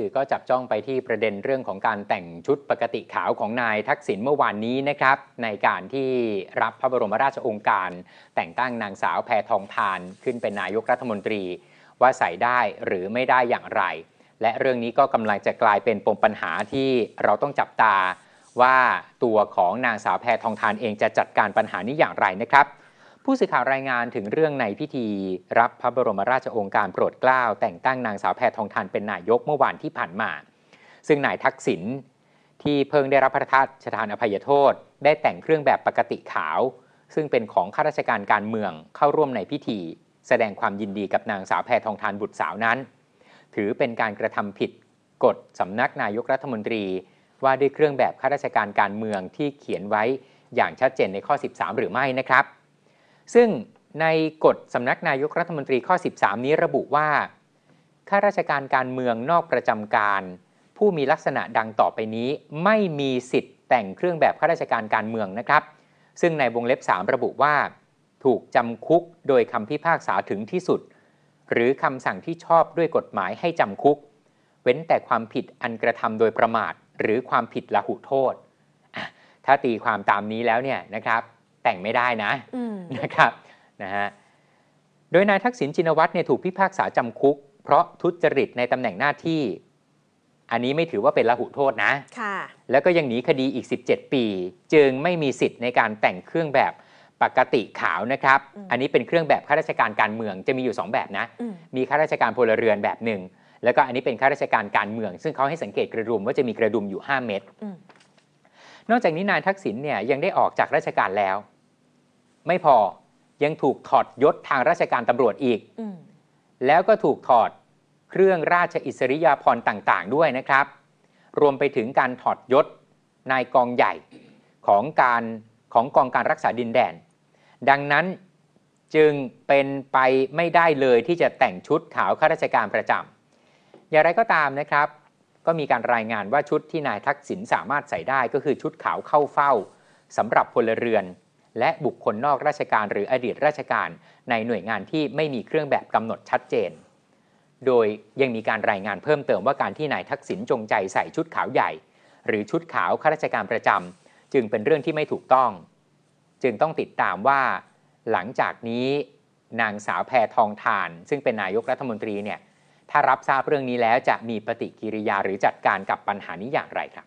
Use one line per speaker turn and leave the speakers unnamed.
ื่อก็จับจ้องไปที่ประเด็นเรื่องของการแต่งชุดปกติขาวของนายทักษิณเมื่อวานนี้นะครับ ในการที่รับพระบรมราชโองการ แต่งตั้งนางสาวแพทองทานขึ้นเป็นนายกรัฐมนตรี ว่าใส่ได้หรือไม่ได้อย่างไร และเรื่องนี้ก็กำลังจะกลายเป็นปมปัญหาที่เราต้องจับตา ว่าตัวของนางสาวแพทองทานเองจะจัดการปัญหานี้อย่างไรนะครับผู้สื่อข่าวรายงานถึงเรื่องในพิธีรับพระบรมราชโองการโปรดเกล้าแต่งตั้งนางสาวแพทองทานเป็นนายกเมื่อวานที่ผ่านมา ซึ่งนายทักษิณที่เพิ่งได้รับพระราชทานอภัยโทษ ได้แต่งเครื่องแบบปกติขาว ซึ่งเป็นของข้าราชการการเมืองเข้าร่วมในพิธี แสดงความยินดีกับนางสาวแพทองทานบุตรสาวนั้น ถือเป็นการกระทำผิดกฎสำนักนายกรัฐมนตรีว่าด้วยเครื่องแบบข้าราชการการเมืองที่เขียนไว้อย่างชัดเจนในข้อ 13 หรือไม่นะครับซึ่งในกฎสำนักนายกรัฐมนตรีข้อ 13 นี้ระบุว่าข้าราชการการเมืองนอกประจำการ ผู้มีลักษณะดังต่อไปนี้ ไม่มีสิทธิ์แต่งเครื่องแบบข้าราชการการเมืองนะครับ ซึ่งในวงเล็บ 3 ระบุว่า ถูกจำคุกโดยคำพิพากษาถึงที่สุด หรือคำสั่งที่ชอบด้วยกฎหมายให้จำคุก เว้นแต่ความผิดอันกระทำโดยประมาท หรือความผิดละหุโทษถ้าตีความตามนี้แล้วเนี่ยนะครับแต่งไม่ได้นะนะครับ นะฮะ โดยนายทักษิณชินวัตรเนี่ยถูกพิพากษาจำคุกเพราะทุจริตในตำแหน่งหน้าที่ อันนี้ไม่ถือว่าเป็นละหุโทษนะ ค่ะ แล้วก็ยังหนีคดีอีก 17 ปี จึงไม่มีสิทธิ์ในการแต่งเครื่องแบบปกติขาวนะครับ อันนี้เป็นเครื่องแบบข้าราชการการเมืองจะมีอยู่ 2 แบบนะ มีข้าราชการพลเรือนแบบหนึ่งแล้วก็อันนี้เป็นข้าราชการการเมือง ซึ่งเขาให้สังเกตกระดุมว่าจะมีกระดุมอยู่ 5 เม็ดนอกจากนี้นายทักษิณเนี่ยยังได้ออกจากราชการแล้วไม่พอยังถูกถอดยศทางราชการตำรวจอีกอแล้วก็ถูกถอดเครื่องราชอิสริยาภรณ์ต่าง ๆ ด้วยนะครับ รวมไปถึงการถอดยศนายกองใหญ่ของการของกองการรักษาดินแดน ดังนั้นจึงเป็นไปไม่ได้เลยที่จะแต่งชุดขาวข้าราชการประจำอย่างไรก็ตามนะครับ ก็มีการรายงานว่าชุดที่นายทักษิณสามารถใส่ได้ก็คือชุดขาวเข้าเฝ้าสำหรับพลเรือนและบุคคลนอกราชการหรืออดีตราชการ ในหน่วยงานที่ไม่มีเครื่องแบบกำหนดชัดเจน โดยยังมีการรายงานเพิ่มเติมว่าการที่นายทักษิณจงใจใส่ชุดขาวใหญ่ หรือชุดขาวข้าราชการประจำจึงเป็นเรื่องที่ไม่ถูกต้อง จึงต้องติดตามว่า หลังจากนี้นางสาวแพทองทาน ซึ่งเป็นนายกรัฐมนตรีเนี่ยถ้ารับทราบเรื่องนี้แล้วจะมีปฏิกิริยาหรือจัดการกับปัญหานี้อย่างไรครับ